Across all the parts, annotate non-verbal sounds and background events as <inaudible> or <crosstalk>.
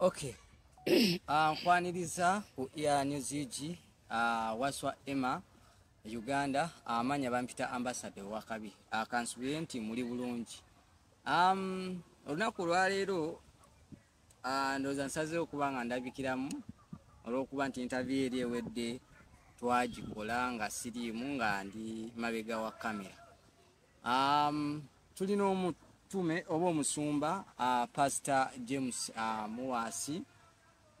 Okay. <coughs> Ah uh, kwaniriza ku ya news yiji ah uh, waswa Emma Uganda amanya uh, bampita ambassador wakabi akansubiyenti ah, uh, muli bulungi. Um olunaku lwa leero ah uh, ndoza nsaze okubanga ndabikiramu olw'okuba nti interview eri ewedde twagikola nga siriimu nga ndi mabega wa kamera um, tulina omuntu omutume oba omusumba uh, pasito james uh, muwasi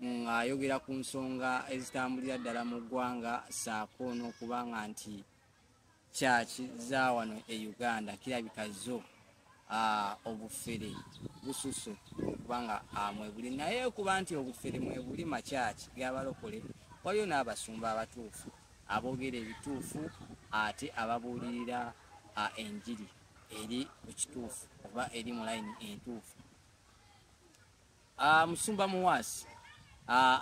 ngaayogera mm, ku nsonga ezitambulira ddala mu ggwanga saako n'okubanga nti kyaki za wano e uganda kirabika zo uh, obufere bususu okubanga amwebuli uh, naye kuba nti obufere mwebuli makyaki gabalokole waliyo n'abasumba abatuufu aboogera ebituufu ate ababuulirira uh, enjiri eri mukituufu oba eri mu layini entuufu ah, musumba muwaasi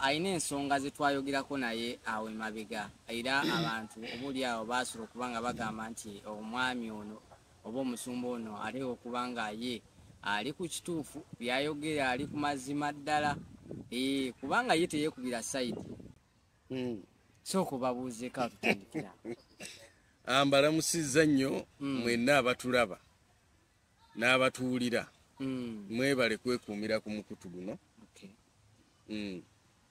alina ah, ensonga zetwayogerako naye awo emabega era abantu obuli awo basobola okuba nga bagamba nti omwami ono oba omusumba ono aleka okuba nga ye ali ku kituufu byayogera ali ku mazima ddala eh, kubanga ye teyekubira saidi hmm. soka obabuuzeeko <laughs> atutandikira ah, mbalamusiza nnyo hmm. mwenna abatulaba n'abatuwulira hmm. mwebale kwekuumira ku mukutu guno hmm.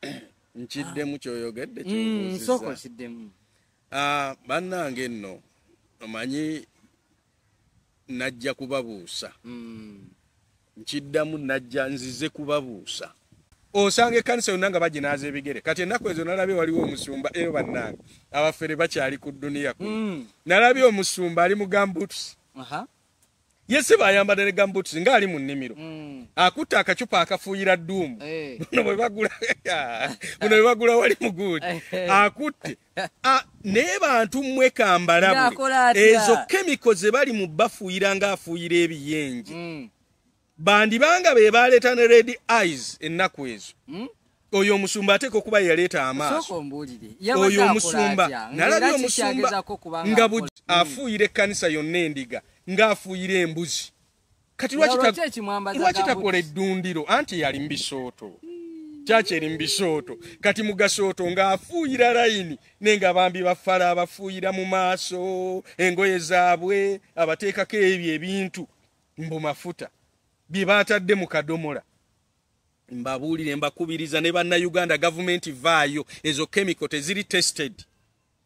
<clears throat> nkiddemu ah. kyoyogedde hmm, kyobuuziza ah, bannange nno omanyi najja kubabuusa nkiddamu najja nzize kubabuusa osanga ekanisa yonna nga baginaaza ebigere kati ennaku ezo nalabye waliwo omusumba eyo bannange abafere bakyali ku duniyaku nalabye omusumba ali mu gambuts yesi bayambadde ne gambuti ng'ali mu nnimiro mm. akutte akacupa akafuuyira ddumu eh. buno bwe bagula <laughs> buno bwe bagula wali muguuti eh. akutte naye bantu mmwe kambalabwe ezo kemiko ze bali mu bafuuyira ng'afuuyira ebiyenje mm. bandibanga be baleeta ne red eyes ennaku ezo mm? oyo omusumba ateeka okuba yeyaleeta amaasooyo omusumba nalabye omusumba nga bu afuuyira ekkanisa yonna endiga ng'afuuyira embuzi kati lwaki takola eddundiro anti yali mubisooto kyaki eri mubisooto kati mugasooto ng'afuuyira layini naye ngaabambi bafala abafuuyira mu maaso engoye zaabwe abateekako ebyo ebintu mbu mafuta bye baatadde mu kadomola mbabuulire mbakubiriza ne bannayuganda gavumenti vaayo ezo kemiko teziri tested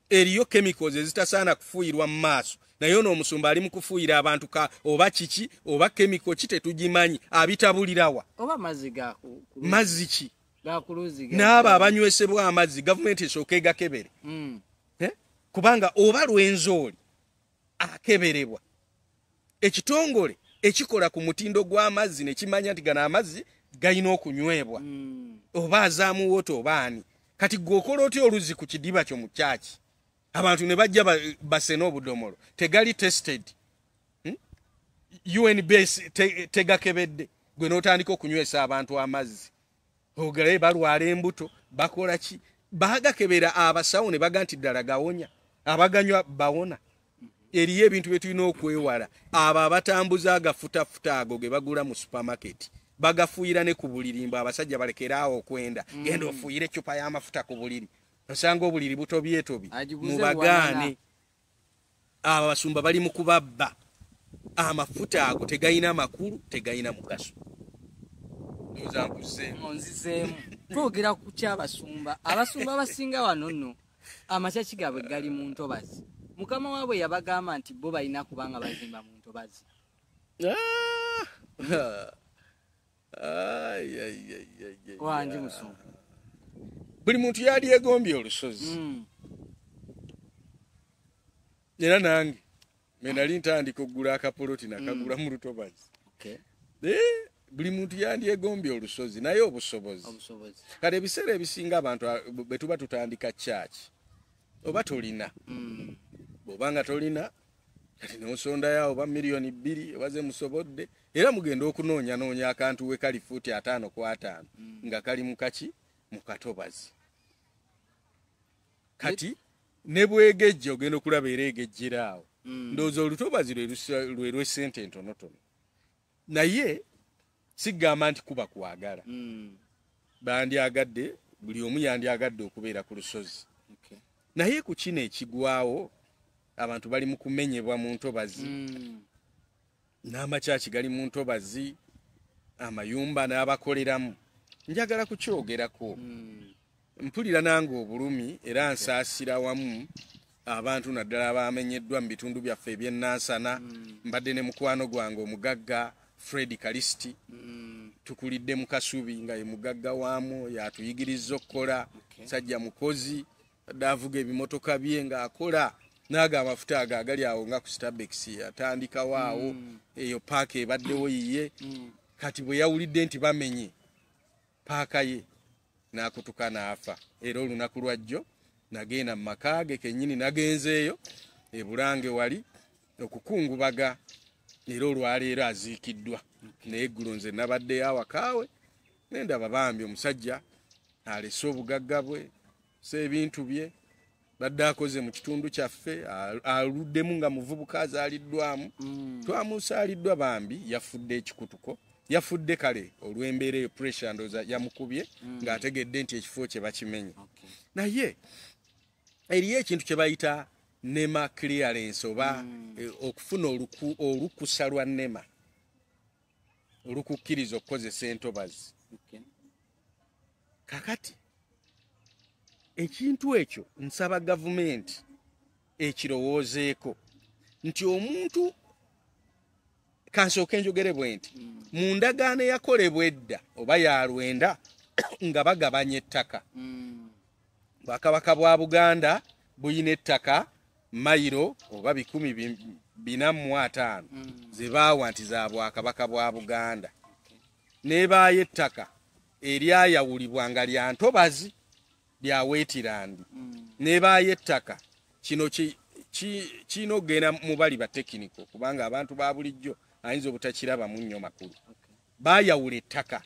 eriyo kemicals ezitasaana kufuuyirwa mu maaso naye n'omusumba ali mu kufuuyira abantu ka oba kiki oba kemiko ki tetugimanyi abitabulirawa mazzi ki n'abo abanywesebwa amazzi gavumenti esooka egakebere hmm. kubanga oba lwenzi oli akeberebwa ekitongole ekikola ku mutindo gw'amazzi nekimanya nti gano amazzi gayina okunywebwa hmm. oba azaamu woto obaani kati gweokola otya oluzzi ku kidiba kyo mu kyaki abantu ne bajja basena obudomolo tegali tested hmm? unbs tegakebedde gwe notandika okunywesa abantu amazzi ogale balwala embuto bakola ki bagakebera abasawo ne baga nti ddala gawonya abaganywa bawona eriyo ebintu byetulina okwewala abo abatambuza agafutafuta ago ge bagula mu supermaketi bagafuyira ne ku buliri mbu abasajja balekeraawo okwenda genda ofuyire ecupa y'amafuta ku buliri osanga obuliri butobyetobi mubagaani abasumba bali mukubabba amafuta ago tegalina makulu tegalina mugaso onzizeemu twogera ku kyabasumba abasumba abasinga wano nno amacaki gaabwe gali mu ntobazi mukama waabwe yabagamba nti bo balina kubanga bazimba mu ntobazi ah! <laughs> ah! wangi musumba buli muntu yali egombye olusozi hmm. era nange enali ntandika okugula akapoloti nakagula hmm. mu lutobazi buli muntu yandyegombye olusozi naye obusobozi kale ebiseera ebisinga abantu bwetuba tutandika kyaki oba tolina hmm. bwobanga tolina kati nosondayo oba miliyoni bbiri obaze musobodde era mugenda okunoonyanoonya akantu wekali futi ataano kwataano nga kali mukaki mukatobazi kati nebwegejja ogenda okulaba era egejjera awo mm. ndowooza olutobazi lwe lwesente entonotono naye sigamba nti kuba kwagala mm. bandyagadde buli omu yandyagadde okubeera ku lusozi okay. naye ku kino ekigwawo abantu bali mu kumenyebwa mu ntobazi mm. n'amakyaki gali mu ntobazi amayumba n'abakoleramu na njagala kukyogerako hmm. mpulira nange obulumi era nsaasira wamu abantu naddala abamenyeddwa mu bitundu byaffe ebyenansana hmm. mbadde ne mukwano gwange omugagga fred kalisiti hmm. tukulidde mu kasubi nga ye mugagga wamu yatuyigiriza okukola sajja mukozi adde avuga ebimotoka bye ngaakola naga amafuta ago agali awo nga ku stabes yatandikawo awo eyo paaka ebaddewo yiye kati bwe yawulidde nti bamenye paaka ye n'akutuka n'afa era olunaku lwa jjo nagenda mu maka ge kennyini nagenzeeyo e bulange wali okukungubaga era olwaleero aziikiddwa naye eggulu nze nabaddeyo awakaawe nendaba bambi omusajja alese obugagga bwe se ebintu bye badde akoze mu kitundu kyaffe aluddemu nga muvubuka azaaliddwamu mm. twamusaaliddwa bambi yafudde ekikutuko yafudde kale olw'embeera eyo puresure ndooza yamukubye mm. ng'ategedde nti ekifo kye bakimenye naye eriyo ekintu kye bayita nema clearence oba mm. eh, okufuna olukusa lwa nema olukukkiriza okukozesa entobazi kakati ekintu ekyo nsaba gavumenti ekirowoozeeko nti omuntu kansooke enjogerebwe nti hmm. mu ndagaano eyakolebwa edda oba yalwenda <coughs> nga bagabanya ettaka hmm. bwakabaka bwa buganda buyina ettaka mayiro oba bikumi binamu ataano hmm. zebaawa nti za bwakabaka bwa buganda nebaayo ettaka eryayawulibwa nga lya ntobazi lyaweetirandi nebaayo ettaka kino kirina okugenda mu bali batekinico kubanga abantu ba bulijjo ayinza obutakiraba mu nnyo makulu baayawula ettaka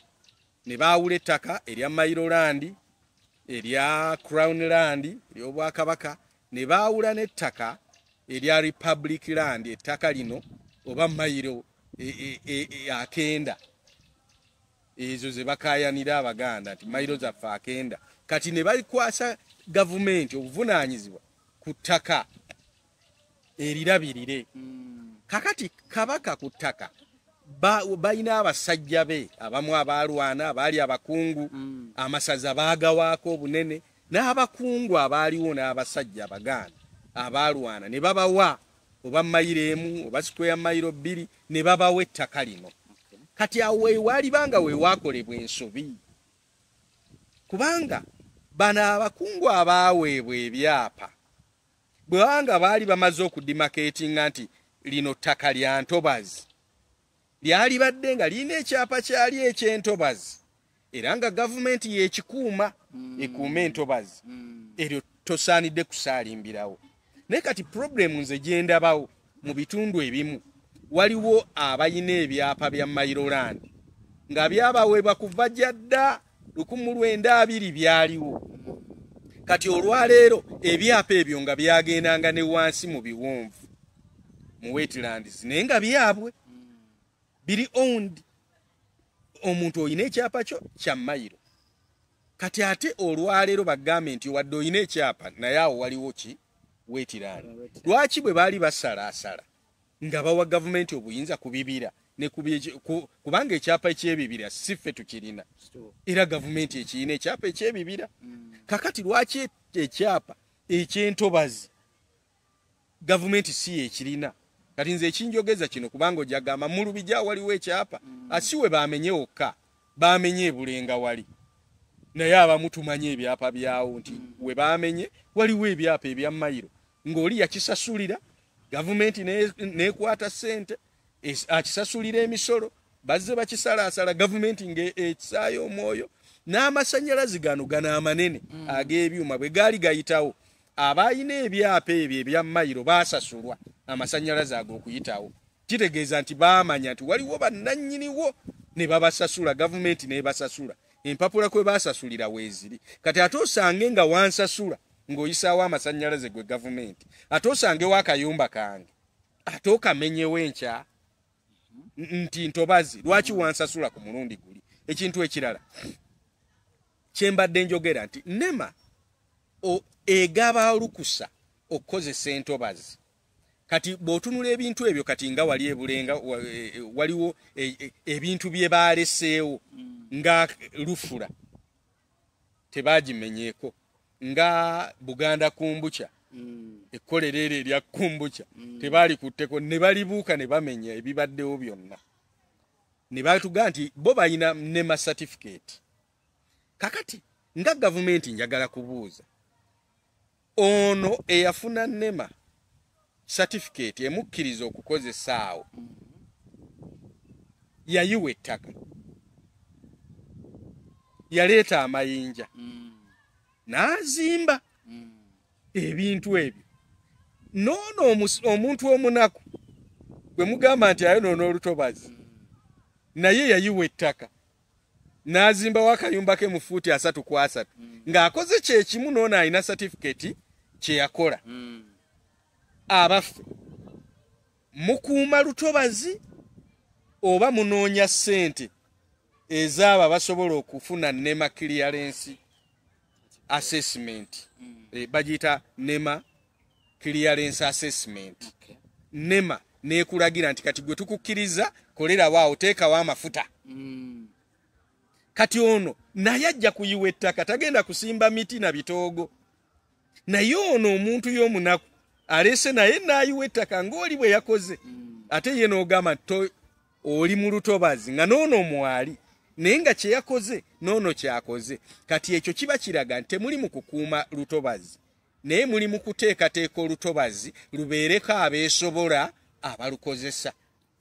ne baawula ettaka erya mairo landi erya crown land ery'obwakabaka ne baawula n'ettaka erya republic land ettaka lino oba mairo e, e, e, akenda ezo ze bakayanira abaganda nti mairo zaffe akenda kati ne bakwasa gavumenti obuvunanyizibwa ku ttaka erirabirire mm. kakati kabaka ku ttaka balina abasajja be abamu abaalwana abaali abakungu mm. amasaza baagawaako obunene n'abakungu abaaliwo n'abasajja abaganda abaalwana ne babawa oba mayiro emu oba sikweya mayiro bbiri ne babawa ettaka lino kati awo wewaalibanga wewaakolebwa ensobi kubanga bano abakungu abaaweebwa ebyapa bwe banga baali bamaze okudimaketinga nti lino ttaka lya ntobazi lyalibadde nga lirina ekyapa kyali eky'entobazi era nga gavumenti yekikuuma mm. ekuuma entobazi mm. eryo tosaanidde kusaalimbirawo naye kati purobulemu nze gye ndabawo mu bitundu ebimu waliwo abayina ebyapa bya mailoland nga byabaweebwa kuva jya dda lukumu lwenda abiri byaliwo kati olwaleero ebyapa ebyo nga byagendanga ne wansi mu biwonvu mu wetlands naye nga byabwe biri owned omuntu olina ekyapa kyo kya mayiro kati ate olwaleero bagambe nti wadde olina ekyapa naye awo waliwo ki wetlands lwaki bwe baali basalaasala nga bawa gavumenti obuyinza ku bibira kubanga ekyapa ekyebibira siffe tukirina era gavumenti ekirina ekyapa ekyebibira kakati lwaki ekyapa ekyentobazi gavumenti si yekirina kati nze ekinjogeza kino kubanga ojagamba mu lubijja waliwo ekyapa mm. asiwe ah, bamenye wokka bamenye ebulenga wali naye abamu tumanye ebyapa byawo nti mm. we bamenye waliwo ebyapa ebyamayiro ng'oli yakisasulira gavumenti neekwata sente akisasulira emisolo bazze bakisalaasala gavumenti ngaekisaayo omwoyo n'amasanyalazi gano gano amanene mm. ag'ebyuma bwe gaali gayitawo abalina ebyapa ebyo ebya mayiro basasulwa amasanyalaze ago okuyitawo kitegeeza nti baamanya nti waliwo bannanyiniwo ne babasasula gavumenti nebasasula empapula kwe basasulira weeziri kati ate osange nga wansasula ng'oyisaawo amasanyalaze gwe gavumenti ate osangewo akayumba kange ate okamenyewo enkya nti ntobazi lwaki wansasula ku mulundi guli ekintu ekirala kyembadde njogera nti nema egaba olukusa okukozesa entobazi kati bw'otunula ebintu ebyo kati nga wali ebulenga e, e, waliwo e, ebintu bye baleseewo nga lufula tebagimenyeeko nga buganda kumbukya mm. ekkolero eryo erya kumbukya mm. tebalikutteko ne balibuuka ne bamenya ebibaddewo byonna ne batugaa nti bo bayina ne masatifikeeti kakati nga gavumenti njagala kubuuza ono eyafuna nema certificate emukkiriza okukozesaawo yayiwa ettaka yaleeta amayinja n'azimba ebintu ebyo noono omuntu omunaku gwe mugamba nti ayonoona olutobazi naye yayiwa ettaka n'azimbawo akayumba ke mu fuuti asatu ku asatu ng'akoze kyekimu noono alina satifiketi kyeyakola hmm. abaffe mukuuma lutobazi oba munoonya ssente ezaabo abasobola okufuna nema clearance assessment hmm. eh, bagiyita nema clearance assessment nema nekulagira nti kati gwe tukukkiriza kolerawaawo teekawo amafuta hmm. kati ono naye ajja kuyiwa ettaka tagenda kusimba miti na bitoogo naye ono omuntu y'omunaku alese naye naayiwa ettaka ngaoli bwe yakoze ate ye n'ogamba oli mu lutobazi nga noono omwali naye nga kye yakoze noono kyakoze kati ekyo kiba kiraga nti temuli mu kukuuma lutobazi naye muli mu kuteekateeka olutobazi lubeereko abeesobola abalukozesa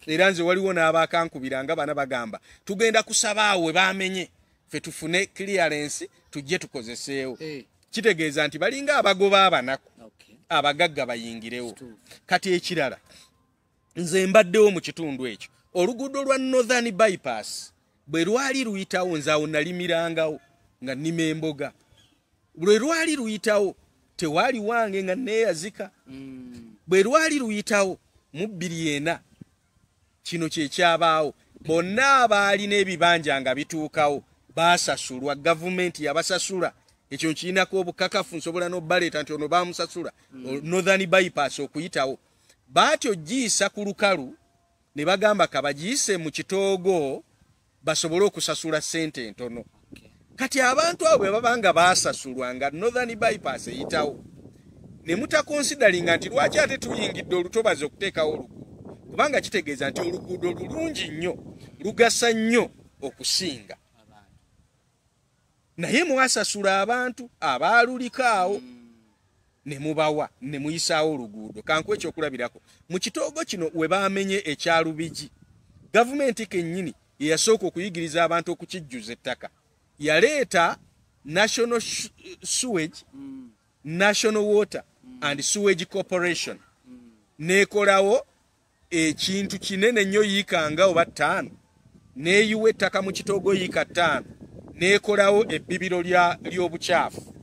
era nze waliwo n'abaakankubira nga bana bagamba tugenda kusaba awo we baamenye fe tufune clearensi tujje tukozeseewo hey. Eh. kitegeeza nti balinga abagoba abanaku abagagga bayingirewo kati ekirala nze mbaddewo mu kitundu ekyo oluguudo lwa northern bypass bwe lwali luyitawo nze awo nalimirangawo nga nnima emboga lwe lwali luyitawo tewaali wange nga neeyazika mm. bwe lwali luyitawo mu bbiri ena kino kyekyabaawo bonna abaalina ebibanja nga bituukawo baasasulwa gavumenti yabasasula ekyo nkiinako obukakafu nsobola nobaleeta nti ono bamusasula mm. northern bypass okuyitawo baatyo giisa ku lukalu ne bagamba kaba giise mu kitoogo basobole okusasula ssente entono kati abantu abo bwe babanga basasulwa nga northern bypass eyitawo ne mutakonsidalinga nti lwaki ate tuyingidde olutobazi okuteekawo oluguudo kubanga kitegeeza nti oluguudo lulungi nnyo lugasa nnyo okusinga naye mwasasula abantu abaalulikaawo ne mubawa ne muyisaawo oluguudo kanku ekyokulabirako mu kitoogo kino we baamenye ekyalubigi gavumenti kennyini yeyasooka okuyigiriza abantu okukijjuza ettaka yaleeta national sewage national water and sewage corporation neekolawo ekintu kinene nnyo yiikangawo ba ttaano neeyiwa ettaka mu kitoogo yiika ttaano nekolawo ebibiro lya lyobuchafu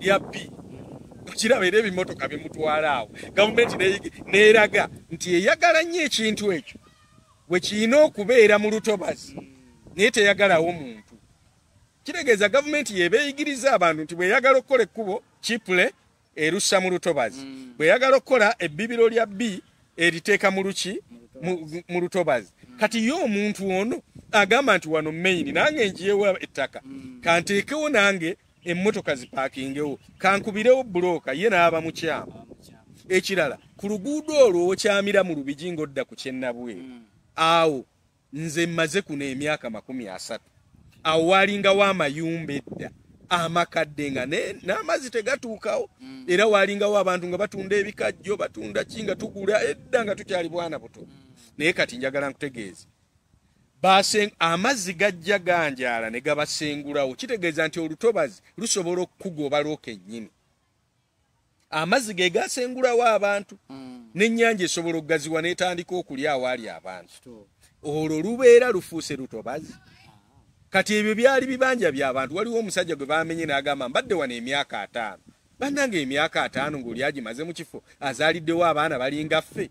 lyapi okiraba era ebimotoka bimutwala awo gavumenti neeraga nti eyagala nnyo ekintu ekyo bwe kiyina okubeera mu lutobazi naye teyagalawo muntu kiregeeza gavumenti yebeeyigiriza abantu nti bweyagala okukola ekkubo kiple erussa mu lutobazi mm. bweyagala okukola ebibiro lya b eriteeka mu luki mu lutobazi mm. kati ye omuntu ono agamba nti wano maini nange njiyewo ettaka mm. kantekewo nange emmotoka zipakingewo kankubirewo buloka ye naaba mukyamu ekirala ku luguudo olwo okyamira mu lubigi ngaodda ku kyennabwe mm. awo nze mmaze kuno emyaka makumi asatu awo walinga wo amayumba edda amakadde nga n'amazzi tegatuukawo mm. era walingawo abantu nga batunda ebikajjo batunda ki nga tugula edda nga tukyali bwana buto naye kati njagala nkutegeeze amazzi gajja ganjala ne gabasengulawo kitegeeza nti olutobazi lusobola okkugoba lwokennyini amazzi ge gasengulawo abantu mm. n'ennyanja esobola okugaziwa n'etandika okulya awaali abantu olwo lubeera lufuuse lutobazi kati ebyo byali bibanja byabantu waliwo omusajja gwe bamenye n'agamba mbadde wano emyaka ataano bannange emyaka ataano ng'oli agimaze mu kifo azaaliddewo abaana balinga ffe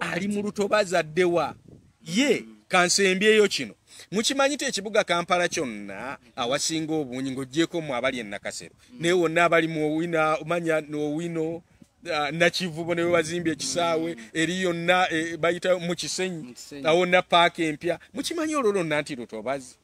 ali mu lutobazi addewa ye yeah. Mm. kansembyeyo kino mukimanyi tekibuga kampala kyonna awasinga obungi ngaogyeko mu abali enakasero mm. naye wonna abalimu owina omanya nowino uh, nakivubo ne webazimbya ekisaawe mm. eri yonna e, bayita mukisenyi awonna paaka empya mukimanyi olwo lwonna nti lutobazi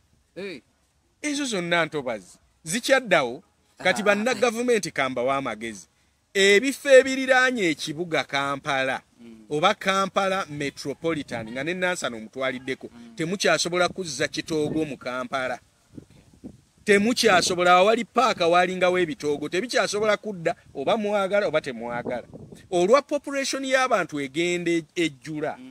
ezo zonna ntobazi zikyaddawo kati ah. bannagavumenti kambawo amagezi ebifo ebiriraanye ekibuga kampala Mm. oba kampala metropolitan nga ne nansano omutwaliddeko mm. temukyasobola kuzza kitoogo mu kampala temukyasobola awali paaka walingawo ebitoogo tebikyasobola kudda oba mwagala oba temwagala olwa population y'abantu egenda ejjula mm.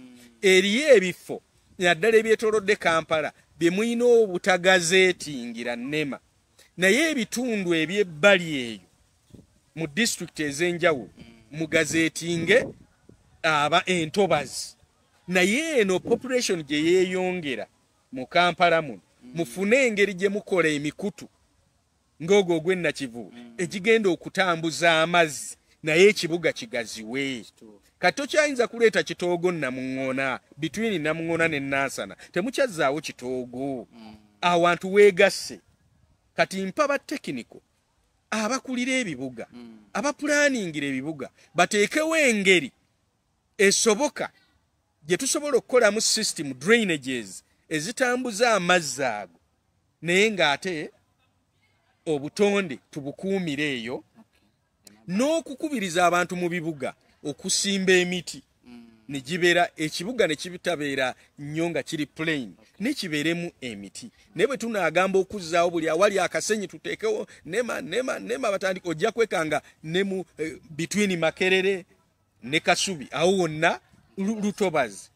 eriyo ebifo naddala ebyetolodde kampala bye mulina obutagazeetingira nema naye ebitundu eby'ebbali eyo mu disitulikiti ez'enjawulo mugazeetinge aba entobazi naye eno population gye yeeyongera mu kampala muno mm. mufune engeri gye mukola emikutu ng'ogwo ogwennakivubu mm. ekigenda okutambuza amazzi naye ekibuga kigaziwe kati okyayinza kuleeta kitoogo namuŋona bitwini namuŋona ne nansana temukyazaawo kitoogo mm. awantu weegasse kati mpa ba tekinico abakulira ebibuga abapulaningira ebibuga bateekewo engeri esoboka gye tusobola okukolamu system drainages ezitambuza amazzi ago naye ng'ate obutonde tubukuumire eyo n'okukubiriza abantu mu bibuga okusimba emiti mm. nigibeera ekibuga ne kibitabeera nnyo nga kiri plain nekibeeremu emiti naye bwe tunagamba okuzzaawo buli awali akasenyi tuteekewo nema nema nema batandika ojja kwekanga ne mu eh, between makerere ne kasubi awo wonna lutobazi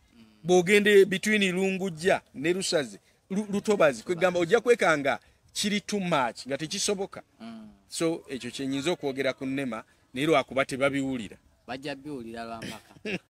bwogende bitwini lungujja ne rusazi lutobazi kwegamba ojja kwekanga kiri to match nga tekisoboka mm. so ekyo kyenyinza okwogera ku nema naye lwakuba tebabiwulira bajja biwulira lwamaka <laughs>